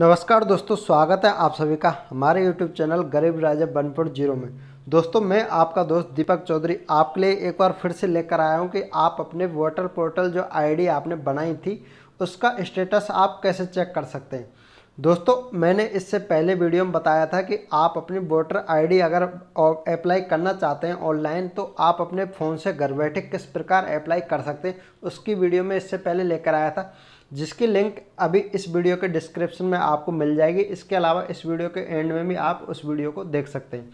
नमस्कार दोस्तों स्वागत है आप सभी का हमारे यूट्यूब चैनल गरीब राजा बनपुर जीरो में दोस्तों मैं आपका दोस्त दीपक चौधरी आपके लिए एक बार फिर से लेकर आया हूं कि आप अपने वोटर पोर्टल जो आईडी आपने बनाई थी उसका स्टेटस आप कैसे चेक कर सकते हैं दोस्तों मैंने इससे पहले वीडियो में बताया था कि आप अपनी वोटर आईडी अगर अप्लाई करना चाहते हैं ऑनलाइन तो आप अपने फ़ोन से घर बैठे किस प्रकार अप्लाई कर सकते हैं उसकी वीडियो में इससे पहले लेकर आया था जिसकी लिंक अभी इस वीडियो के डिस्क्रिप्शन में आपको मिल जाएगी इसके अलावा इस वीडियो के एंड में भी आप उस वीडियो को देख सकते हैं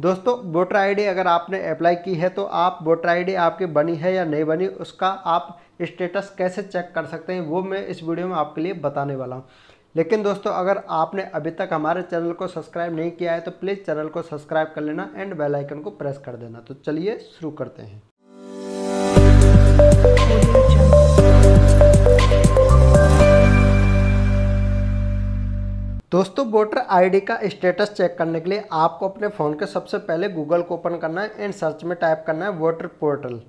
दोस्तों वोटर आई अगर आपने अप्लाई की है तो आप वोटर आई आपकी बनी है या नहीं बनी उसका आप स्टेटस कैसे चेक कर सकते हैं वो मैं इस वीडियो में आपके लिए बताने वाला हूँ लेकिन दोस्तों अगर आपने अभी तक हमारे चैनल को सब्सक्राइब नहीं किया है तो प्लीज़ चैनल को सब्सक्राइब कर लेना एंड बेल आइकन को प्रेस कर देना तो चलिए शुरू करते हैं दोस्तों वोटर आईडी का स्टेटस चेक करने के लिए आपको अपने फ़ोन के सबसे पहले गूगल को ओपन करना है एंड सर्च में टाइप करना है वोटर पोर्टल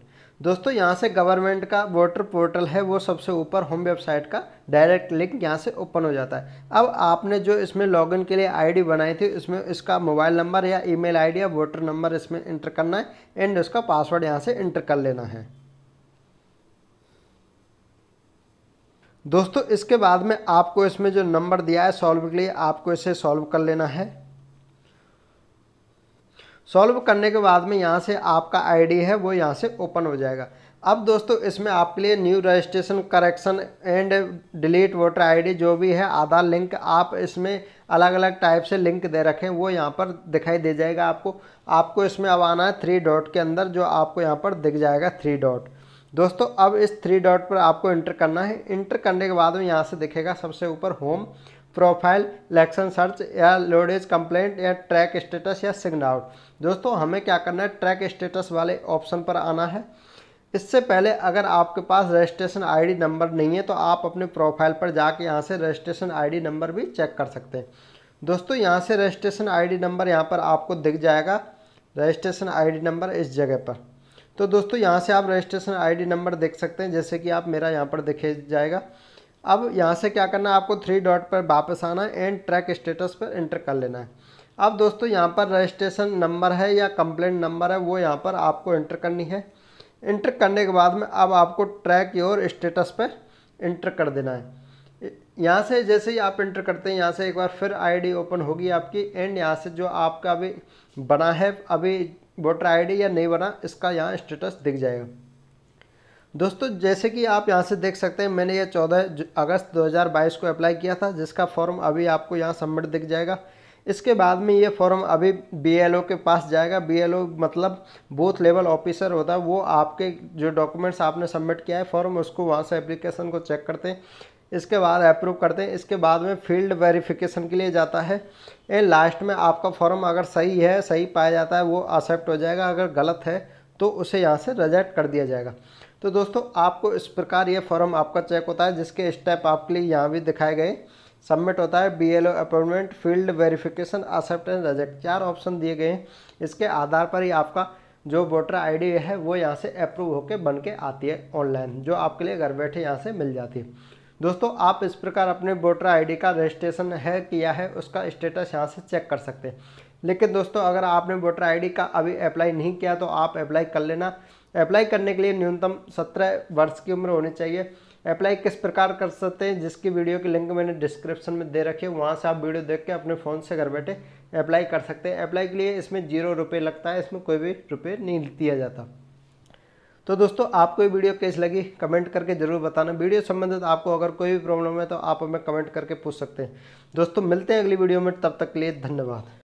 दोस्तों यहाँ से गवर्नमेंट का वोटर पोर्टल है वो सबसे ऊपर होम वेबसाइट का डायरेक्ट लिंक यहाँ से ओपन हो जाता है अब आपने जो इसमें लॉगिन के लिए आईडी बनाई थी इसमें इसका मोबाइल नंबर या ईमेल आईडी या वोटर नंबर इसमें इंटर करना है एंड उसका पासवर्ड यहाँ से इंटर कर लेना है दोस्तों इसके बाद में आपको इसमें जो नंबर दिया है सॉल्व के लिए आपको इसे सॉल्व कर लेना है सॉल्व करने के बाद में यहाँ से आपका आईडी है वो यहाँ से ओपन हो जाएगा अब दोस्तों इसमें आपके लिए new registration correction and delete voter ID जो भी है आधार लिंक आप इसमें अलग अलग टाइप से लिंक दे रखें वो यहाँ पर दिखाई दे जाएगा आपको आपको इसमें अब आना है थ्री डॉट के अंदर जो आपको यहाँ पर दिख जाएगा थ्री डॉट दोस्तों अब इस थ्री डॉट पर आपको इंटर करना है इंटर करने के बाद में यहाँ से दिखेगा सबसे ऊपर होम प्रोफाइल इलेक्शन सर्च या लोडेज कंप्लेंट या ट्रैक स्टेटस या सिग्न आउट दोस्तों हमें क्या करना है ट्रैक स्टेटस वाले ऑप्शन पर आना है इससे पहले अगर आपके पास रजिस्ट्रेशन आईडी नंबर नहीं है तो आप अपने प्रोफाइल पर जाके यहाँ से रजिस्ट्रेशन आईडी नंबर भी चेक कर सकते हैं दोस्तों यहाँ से रजिस्ट्रेशन आईडी नंबर यहाँ पर आपको दिख जाएगा रजिस्ट्रेशन आईडी नंबर इस जगह पर तो दोस्तों यहाँ से आप रजिस्ट्रेशन आईडी नंबर देख सकते हैं जैसे कि आप मेरा यहाँ पर दिखे जाएगा अब यहाँ से क्या करना है आपको थ्री डॉट पर वापस आना है एंड ट्रैक स्टेटस पर एंटर कर लेना है अब दोस्तों यहाँ पर रजिस्ट्रेशन नंबर है या कंप्लेंट नंबर है वो यहाँ पर आपको एंटर करनी है इंटर करने के बाद में अब आपको ट्रैक योर स्टेटस पर इंटर कर देना है यहाँ से जैसे ही आप इंटर करते हैं यहाँ से एक बार फिर आईडी ओपन होगी आपकी एंड यहाँ से जो आपका अभी बना है अभी वोटर आईडी या नहीं बना इसका यहाँ स्टेटस दिख जाएगा दोस्तों जैसे कि आप यहां से देख सकते हैं मैंने ये 14 अगस्त 2022 को अप्लाई किया था जिसका फॉर्म अभी आपको यहां सबमिट दिख जाएगा इसके बाद में ये फॉर्म अभी बीएलओ के पास जाएगा बीएलओ मतलब बूथ लेवल ऑफिसर होता है वो आपके जो डॉक्यूमेंट्स आपने सबमिट किया है फॉर्म उसको वहाँ से अप्लीकेशन को चेक करते हैं इसके बाद अप्रूव करते हैं इसके बाद में फील्ड वेरिफिकेशन के लिए जाता है एंड लास्ट में आपका फॉर्म अगर सही है सही पाया जाता है वो एक्सेप्ट हो जाएगा अगर गलत है तो उसे यहाँ से रिजेक्ट कर दिया जाएगा तो दोस्तों आपको इस प्रकार ये फॉर्म आपका चेक होता है जिसके स्टेप आपके लिए यहाँ भी दिखाए गए सबमिट होता है B L O appointment field verification acceptance reject चार ऑप्शन दिए गए हैं इसके आधार पर ही आपका जो वोटर आईडी है वो यहाँ से अप्रूव होकर बन के आती है ऑनलाइन जो आपके लिए घर बैठे यहाँ से मिल जाती है दोस्तों आप इस प्रकार अपने वोटर डी का रजिस्ट्रेशन है किया है उसका स्टेटस यहाँ से चेक कर सकते हैं लेकिन दोस्तों अगर आपने वोटर डी का अभी अप्लाई नहीं किया तो आप अप्लाई कर लेना अप्लाई करने के लिए न्यूनतम सत्रह वर्ष की उम्र होनी चाहिए अप्लाई किस प्रकार कर सकते हैं जिसकी वीडियो की लिंक मैंने डिस्क्रिप्शन में दे रखी है वहाँ से आप वीडियो देख के अपने फ़ोन से घर बैठे अप्लाई कर सकते हैं अप्लाई के लिए इसमें जीरो रुपये लगता है इसमें कोई भी रुपये नहीं दिया जाता तो दोस्तों आपको ये वीडियो कैसी लगी कमेंट करके ज़रूर बताना वीडियो संबंधित आपको अगर कोई भी प्रॉब्लम है तो आप हमें कमेंट करके पूछ सकते हैं दोस्तों मिलते हैं अगली वीडियो में तब तक के लिए धन्यवाद